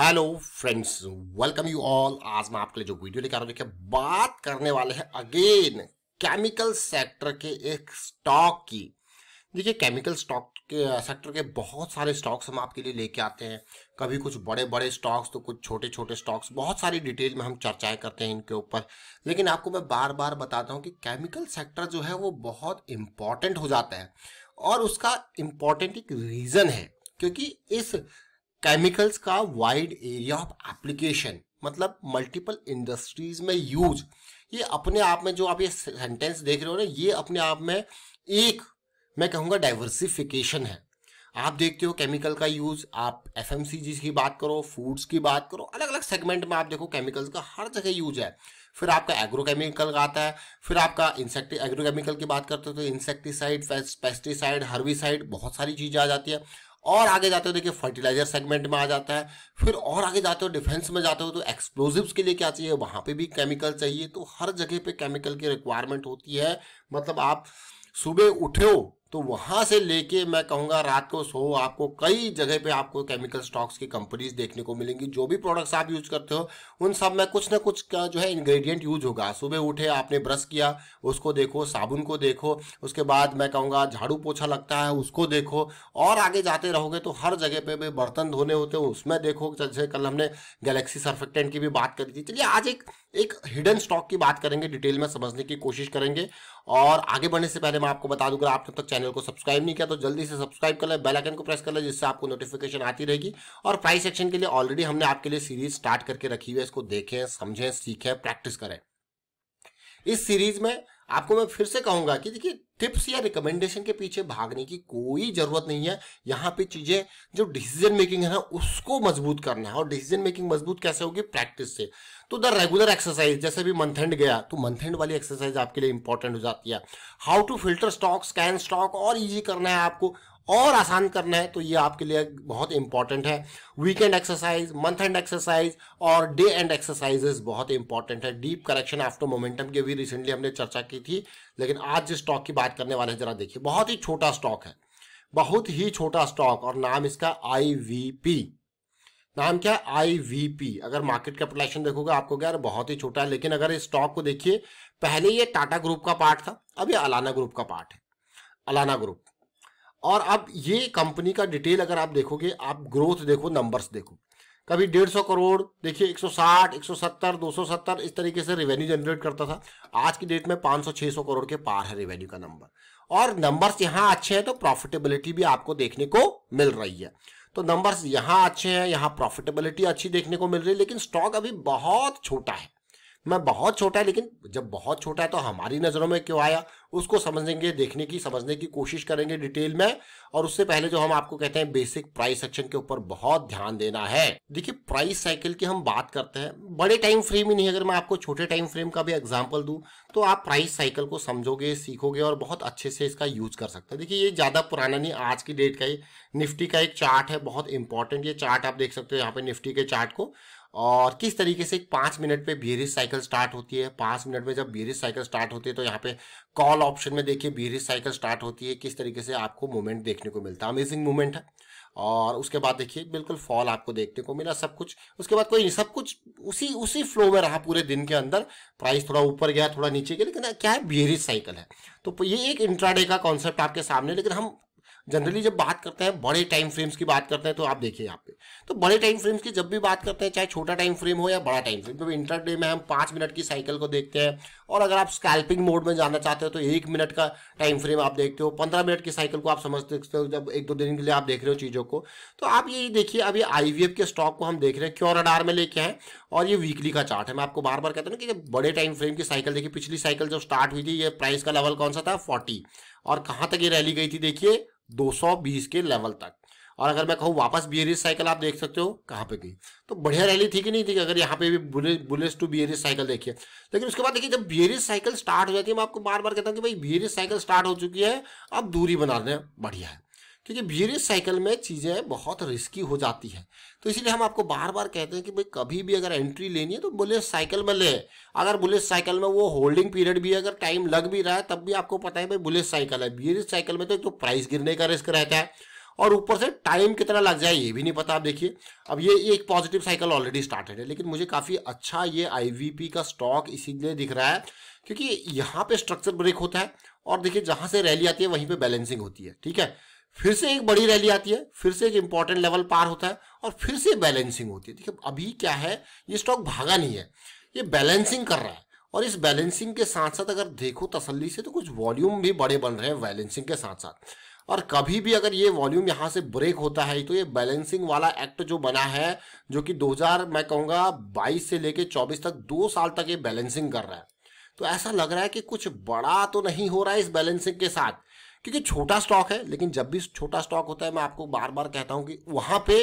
hello friends welcome you all आज मैं आपके लिए जो वीडियो लेकर आ रहा हूँ बात करने वाले हैं अगेन केमिकल सेक्टर के एक स्टॉक की देखिए केमिकल स्टॉक के सेक्टर uh, के बहुत सारे स्टॉक्स हम आपके लिए लेके आते हैं कभी कुछ बड़े बड़े स्टॉक्स तो कुछ छोटे छोटे स्टॉक्स बहुत सारी डिटेल में हम चर्चाएं करते हैं इनके ऊपर लेकिन आपको मैं बार बार बताता हूँ कि केमिकल सेक्टर जो है वो बहुत इम्पॉर्टेंट हो जाता है और उसका इम्पॉर्टेंट एक रीज़न है क्योंकि इस केमिकल्स का वाइड एरिया ऑफ एप्लीकेशन मतलब मल्टीपल इंडस्ट्रीज में यूज ये अपने आप में जो आप ये सेंटेंस देख रहे हो ना ये अपने आप में एक मैं कहूँगा डाइवर्सिफिकेशन है आप देखते हो केमिकल का यूज़ आप एफ की बात करो फूड्स की बात करो अलग अलग सेगमेंट में आप देखो केमिकल्स का हर जगह यूज है फिर आपका एग्रोकेमिकल का आता है फिर आपका इंसेक्ट एग्रोकेमिकल की बात करते हो तो इंसेक्टिसाइड पेस्टिसाइड हर्बिसाइड बहुत सारी चीज़ें आ जाती है और आगे जाते हो देखिए फर्टिलाइजर सेगमेंट में आ जाता है फिर और आगे जाते हो डिफेंस में जाते हो तो एक्सप्लोजिव्स के लिए क्या चाहिए वहाँ पे भी केमिकल चाहिए तो हर जगह पे केमिकल की रिक्वायरमेंट होती है मतलब आप सुबह उठे हो तो वहाँ से लेके मैं कहूँगा रात को सो आपको कई जगह पे आपको केमिकल स्टॉक्स की कंपनीज देखने को मिलेंगी जो भी प्रोडक्ट्स आप यूज करते हो उन सब में कुछ ना कुछ का जो है इंग्रेडिएंट यूज होगा सुबह उठे आपने ब्रश किया उसको देखो साबुन को देखो उसके बाद मैं कहूँगा झाड़ू पोछा लगता है उसको देखो और आगे जाते रहोगे तो हर जगह पे भी बर्तन धोने होते हो उसमें देखो जैसे कल हमने गैलेक्सी सर्फेक्टेंट की भी बात करी थी चलिए आज एक एक हिडन स्टॉक की बात करेंगे डिटेल में समझने की कोशिश करेंगे और आगे बढ़ने से पहले मैं आपको बता दूंगा आपने तक तो चैनल को सब्सक्राइब नहीं किया तो जल्दी से सब्सक्राइब कर लें बेलाइकन को प्रेस कर लें जिससे आपको नोटिफिकेशन आती रहेगी और प्राइस सेक्शन के लिए ऑलरेडी हमने आपके लिए सीरीज स्टार्ट करके रखी हुई है इसको देखें समझें सीखें प्रैक्टिस करें इस सीरीज में आपको मैं फिर से कहूंगा कि देखिए टिप्स या रिकमेंडेशन के पीछे भागने की कोई जरूरत नहीं है यहाँ पे चीजें जो डिसीजन मेकिंग है ना उसको मजबूत करना है और डिसीजन मेकिंग मजबूत कैसे होगी प्रैक्टिस से तो द रेगुलर एक्सरसाइज जैसे भी मंथ एंड गया तो मंथ एंड वाली एक्सरसाइज आपके लिए इंपॉर्टेंट हो जाती है how to filter stock scan stock और ईजी करना है आपको और आसान करना है तो ये आपके लिए बहुत इंपॉर्टेंट है weekend exercise month end exercise और डे एंड एक्सरसाइजेस बहुत इंपॉर्टेंट है डीप करेक्शन आफ्टर मोमेंटम की भी रिसेंटली हमने चर्चा की थी लेकिन आज जिस स्टॉक की बात करने वाले हैं जरा देखिए बहुत ही छोटा स्टॉक है बहुत ही छोटा स्टॉक और नाम इसका आई नाम क्या आई अगर मार्केट कैपिटलाइजेशन देखोगे आपको क्या बहुत ही छोटा है लेकिन अगर इस स्टॉक को देखिए पहले ये टाटा ग्रुप का पार्ट था अब ये अलाना ग्रुप का पार्ट है अलाना ग्रुप और अब ये कंपनी का डिटेल अगर आप देखोगे आप ग्रोथ देखो नंबर्स देखो कभी डेढ़ सौ करोड़ देखिए 160, 170, 270 इस तरीके से रेवेन्यू जनरेट करता था आज की डेट में 500, 600 करोड़ के पार है रेवेन्यू का नंबर और नंबर्स यहाँ अच्छे हैं तो प्रॉफिटेबिलिटी भी आपको देखने को मिल रही है तो नंबर्स यहाँ अच्छे हैं यहाँ प्रॉफिटेबिलिटी अच्छी देखने को मिल रही है लेकिन स्टॉक अभी बहुत छोटा है मैं बहुत छोटा है लेकिन जब बहुत छोटा है तो हमारी नज़रों में क्यों आया उसको समझेंगे देखने की समझने की कोशिश करेंगे डिटेल में और उससे पहले जो हम आपको कहते हैं बेसिक प्राइस सेक्शन के ऊपर बहुत ध्यान देना है देखिए प्राइस साइकिल की हम बात करते हैं बड़े टाइम फ्रेम ही नहीं अगर मैं आपको छोटे टाइम फ्रेम का भी एग्जाम्पल दूँ तो आप प्राइस साइकिल को समझोगे सीखोगे और बहुत अच्छे से इसका यूज कर सकते हैं देखिए ये ज़्यादा पुराना नहीं आज की डेट का ही निफ्टी का एक चार्ट है बहुत इंपॉर्टेंट ये चार्ट आप देख सकते हो यहाँ पे निफ्टी के चार्ट को और किस तरीके से पाँच मिनट पे बियरिस साइकिल स्टार्ट होती है पाँच मिनट में जब बियरिस साइकिल स्टार्ट होती है तो यहाँ पे कॉल ऑप्शन में देखिए बियरिस साइकिल स्टार्ट होती है किस तरीके से आपको मूवमेंट देखने को मिलता है अमेजिंग मूवमेंट है और उसके बाद देखिए बिल्कुल फॉल आपको देखने को मिला सब कुछ उसके बाद कोई सब कुछ उसी उसी फ्लो में रहा पूरे दिन के अंदर प्राइस थोड़ा ऊपर गया थोड़ा नीचे गया लेकिन क्या है बियरिस साइकिल है तो ये एक इंट्राडे का कॉन्सेप्ट आपके सामने लेकिन हम जनरली जब बात करते हैं बड़े टाइम फ्रेम्स की बात करते हैं तो आप देखिए यहाँ पे तो बड़े टाइम फ्रेम्स की जब भी बात करते हैं चाहे छोटा टाइम फ्रेम हो या बड़ा टाइम फ्रेम तो डे में हम पाँच मिनट की साइकिल को देखते हैं और अगर आप स्कैल्पिंग मोड में जाना चाहते हो तो एक मिनट का टाइम फ्रेम आप देखते हो पंद्रह मिनट की साइकिल को आप समझ सकते हो तो जब एक दो दिन के लिए आप देख रहे हो चीज़ों को तो आप ये देखिए अभी आई के स्टॉक को हम देख रहे हैं क्यों रडार में लेके हैं और ये वीकली का चार्ट है मैं आपको बार बार कहता हूँ कि बड़े टाइम फ्रेम की साइकिल देखिए पिछली साइकिल जब स्टार्ट हुई थी ये प्राइस का लेवल कौन सा था फोर्टी और कहाँ तक ये रैली गई थी देखिए 220 के लेवल तक और अगर मैं कहूँ वापस बियरिस साइकिल आप देख सकते हो कहाँ पे गई तो बढ़िया रैली थी कि नहीं थी अगर यहाँ पे भी बुलेट टू बियरिस साइकिल देखिए लेकिन उसके बाद देखिए जब बियरिस साइकिल स्टार्ट हो जाती है मैं आपको बार बार कहता हूँ कि भाई बियरिस साइकिल स्टार्ट हो चुकी है अब दूरी बना हैं बढ़िया है क्योंकि वीरियस साइकिल में चीज़ें बहुत रिस्की हो जाती है तो इसलिए हम आपको बार बार कहते हैं कि भाई कभी भी अगर एंट्री लेनी है तो बुलेट साइकिल में ले अगर बुलेट साइकिल में वो होल्डिंग पीरियड भी अगर टाइम लग भी रहा है तब भी आपको पता है भाई बुलेट साइकिल है वीरियस साइकिल में तो एक तो प्राइस गिरने का रिस्क रहता है और ऊपर से टाइम कितना लग जाए ये भी नहीं पता आप देखिए अब ये एक पॉजिटिव साइकिल ऑलरेडी स्टार्टेड है लेकिन मुझे काफ़ी अच्छा ये आई का स्टॉक इसीलिए दिख रहा है क्योंकि यहाँ पे स्ट्रक्चर ब्रेक होता है और देखिए जहाँ से रैली आती है वहीं पे बैलेंसिंग होती है ठीक है फिर से एक बड़ी रैली आती है फिर से एक इंपॉर्टेंट लेवल पार होता है और फिर से बैलेंसिंग होती है देखिए अभी क्या है ये स्टॉक भागा नहीं है ये बैलेंसिंग कर रहा है और इस बैलेंसिंग के साथ साथ अगर देखो तसल्ली से तो कुछ वॉल्यूम भी बड़े बन रहे हैं बैलेंसिंग के साथ साथ और कभी भी अगर ये वॉल्यूम यहाँ से ब्रेक होता है तो ये बैलेंसिंग वाला एक्ट जो बना है जो कि 2000 मैं कहूँगा 22 से लेके 24 तक दो साल तक ये बैलेंसिंग कर रहा है तो ऐसा लग रहा है कि कुछ बड़ा तो नहीं हो रहा है इस बैलेंसिंग के साथ क्योंकि छोटा स्टॉक है लेकिन जब भी छोटा स्टॉक होता है मैं आपको बार बार कहता हूं कि वहां पे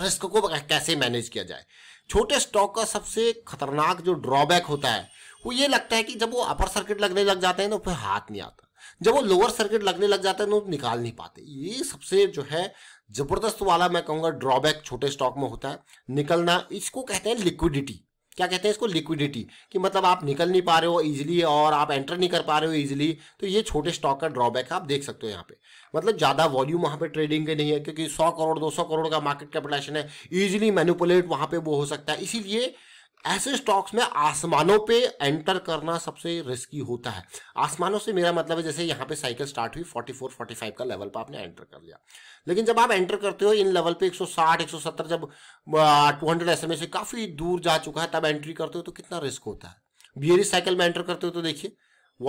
रिस्क को कैसे मैनेज किया जाए छोटे स्टॉक का सबसे खतरनाक जो ड्रॉबैक होता है वो ये लगता है कि जब वो अपर सर्किट लगने लग जाते हैं तो फिर हाथ नहीं आता जब वो लोअर सर्किट लगने लग जाता है तो निकाल नहीं पाते ये सबसे जो है जबरदस्त वाला मैं कहूँगा ड्रॉबैक छोटे स्टॉक में होता है निकलना इसको कहते हैं लिक्विडिटी क्या कहते हैं इसको लिक्विडिटी कि मतलब आप निकल नहीं पा रहे हो ईजिली और आप एंटर नहीं कर पा रहे हो ईजिली तो ये छोटे स्टॉक का ड्रॉबैक है आप देख सकते हो यहाँ पे मतलब ज़्यादा वॉल्यूम वहाँ पे ट्रेडिंग के नहीं है क्योंकि सौ करोड़ दो सौ करोड़ का मार्केट कैपिटलाइजेशन है ईजिली मैनुपुलेट वहाँ पे वो हो सकता है इसीलिए ऐसे स्टॉक्स में आसमानों पे एंटर करना सबसे रिस्की होता है आसमानों से मेरा मतलब है जैसे यहाँ पे साइकिल स्टार्ट हुई 44 45 का लेवल पे आपने एंटर कर लिया लेकिन जब आप एंटर करते हो इन लेवल पे 160 170 जब 200 हंड्रेड से काफ़ी दूर जा चुका है तब एंट्री करते हो तो कितना रिस्क होता है बियरी साइकिल में एंटर करते हो तो देखिए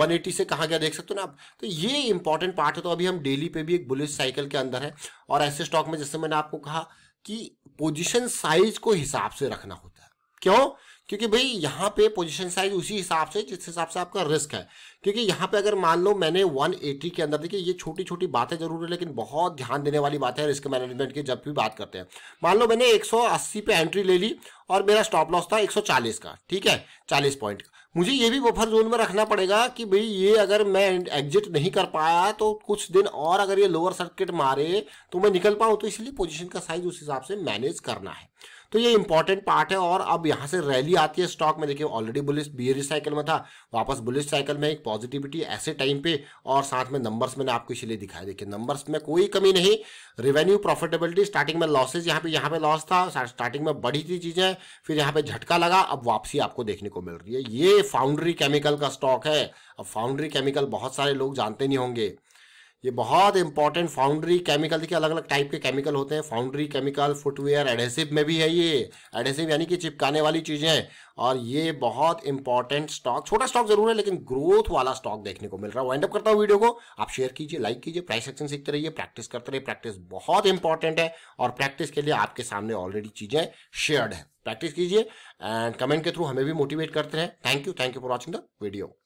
180 से कहाँ गया देख सकते हो ना आप तो ये इंपॉर्टेंट पार्ट है तो अभी हम डेली पे भी एक बुलिस साइकिल के अंदर है और ऐसे स्टॉक में जैसे मैंने आपको कहा कि पोजिशन साइज को हिसाब से रखना होता है क्यों क्योंकि भाई यहाँ पे पोजीशन साइज उसी हिसाब से जिस हिसाब से आपका रिस्क है क्योंकि यहाँ पे अगर मान लो मैंने 180 के अंदर देखिए ये छोटी छोटी बातें जरूर है लेकिन बहुत ध्यान देने वाली बात है रिस्क मैनेजमेंट की जब भी बात करते हैं मान लो मैंने 180 पे एंट्री ले ली और मेरा स्टॉप लॉस था 140 का ठीक है 40 पॉइंट का मुझे ये भी बफर जोन में रखना पड़ेगा कि भाई ये अगर मैं एग्जिट नहीं कर पाया तो कुछ दिन और अगर ये लोअर सर्किट मारे तो मैं निकल पाऊँ तो इसलिए पोजिशन का साइज उस हिसाब से मैनेज करना है तो ये इंपॉर्टेंट पार्ट है और अब यहाँ से रैली आती है स्टॉक में देखिए ऑलरेडी बुलिस बियरिश साइकिल में था वापस बुलिस साइकिल में एक पॉजिटिविटी ऐसे टाइम पे और साथ में नंबर्स मैंने आपको इसलिए दिखाया देखिए नंबर्स में कोई कमी नहीं रेवेन्यू प्रॉफिटेबिलिटी स्टार्टिंग में लॉसेज यहाँ पे यहाँ पे लॉस था स्टार्टिंग में बढ़ी थी चीज़ें फिर यहाँ पे झटका लगा अब वापसी आपको देखने को मिल रही है ये फाउंड्री केमिकल का स्टॉक है अब फाउंड्री केमिकल बहुत सारे लोग जानते नहीं होंगे ये बहुत इंपॉर्टेंट फाउंड्री केमिकल देखिए अलग अलग टाइप के केमिकल होते हैं फाउंड्री केमिकल फुटवेयर एडेसिव में भी है ये एडेसिव यानी कि चिपकाने वाली चीज़ें और ये बहुत इंपॉर्टेंट स्टॉक छोटा स्टॉक जरूर है लेकिन ग्रोथ वाला स्टॉक देखने को मिल रहा है वाइंड अप करता हूँ वीडियो को आप शेयर कीजिए लाइक कीजिए प्राइस सेक्शन सीखते रहिए प्रैक्टिस करते रहिए प्रैक्टिस बहुत इंपॉर्टेंट है और प्रैक्टिस के लिए आपके सामने ऑलरेडी चीज़ें शेयर्ड है प्रैक्टिस कीजिए एंड कमेंट के थ्रू हमें भी मोटिवेट करते हैं thank you thank you for watching the video